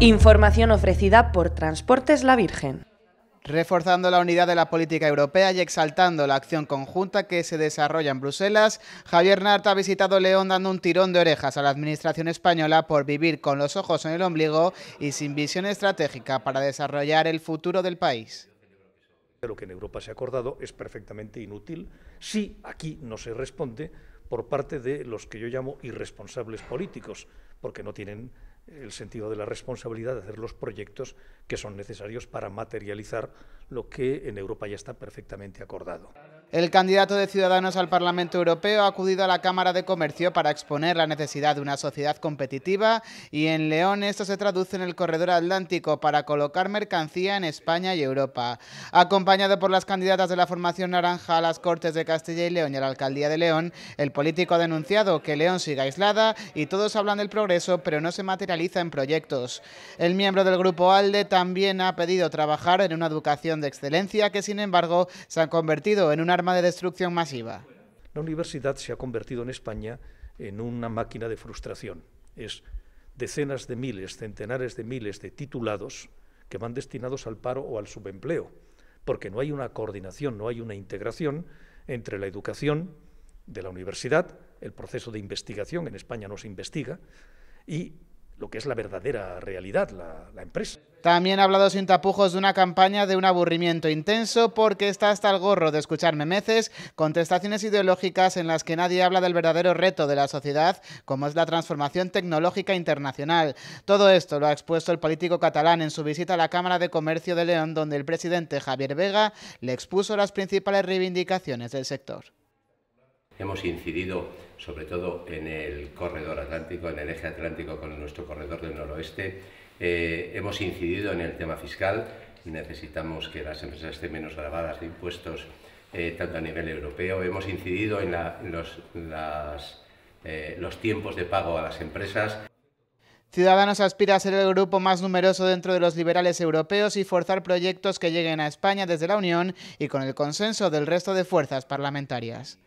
Información ofrecida por Transportes La Virgen. Reforzando la unidad de la política europea y exaltando la acción conjunta que se desarrolla en Bruselas, Javier Nart ha visitado León dando un tirón de orejas a la administración española por vivir con los ojos en el ombligo y sin visión estratégica para desarrollar el futuro del país. Lo que en Europa se ha acordado es perfectamente inútil si aquí no se responde por parte de los que yo llamo irresponsables políticos, porque no tienen el sentido de la responsabilidad de hacer los proyectos que son necesarios para materializar lo que en Europa ya está perfectamente acordado. El candidato de Ciudadanos al Parlamento Europeo ha acudido a la Cámara de Comercio para exponer la necesidad de una sociedad competitiva y en León esto se traduce en el corredor atlántico para colocar mercancía en España y Europa. Acompañado por las candidatas de la formación naranja a las Cortes de Castilla y León y a la Alcaldía de León, el político ha denunciado que León siga aislada y todos hablan del progreso pero no se materializa en proyectos. El miembro del Grupo ALDE también ha pedido trabajar en una educación de excelencia que, sin embargo, se ha convertido en un arma de destrucción masiva. La universidad se ha convertido en España en una máquina de frustración. Es decenas de miles, centenares de miles de titulados que van destinados al paro o al subempleo, porque no hay una coordinación, no hay una integración entre la educación de la universidad, el proceso de investigación, en España no se investiga, y lo que es la verdadera realidad, la, empresa. También ha hablado sin tapujos de una campaña de un aburrimiento intenso porque está hasta el gorro de escuchar memeces, contestaciones ideológicas en las que nadie habla del verdadero reto de la sociedad, como es la transformación tecnológica internacional. Todo esto lo ha expuesto el político catalán en su visita a la Cámara de Comercio de León, donde el presidente Javier Vega le expuso las principales reivindicaciones del sector. Hemos incidido sobre todo en el corredor atlántico, en el eje atlántico con nuestro corredor del noroeste. Eh, hemos incidido en el tema fiscal. Necesitamos que las empresas estén menos grabadas de impuestos, eh, tanto a nivel europeo. Hemos incidido en, los, eh, los tiempos de pago a las empresas. Ciudadanos aspira a ser el grupo más numeroso dentro de los liberales europeos y forzar proyectos que lleguen a España desde la Unión y con el consenso del resto de fuerzas parlamentarias.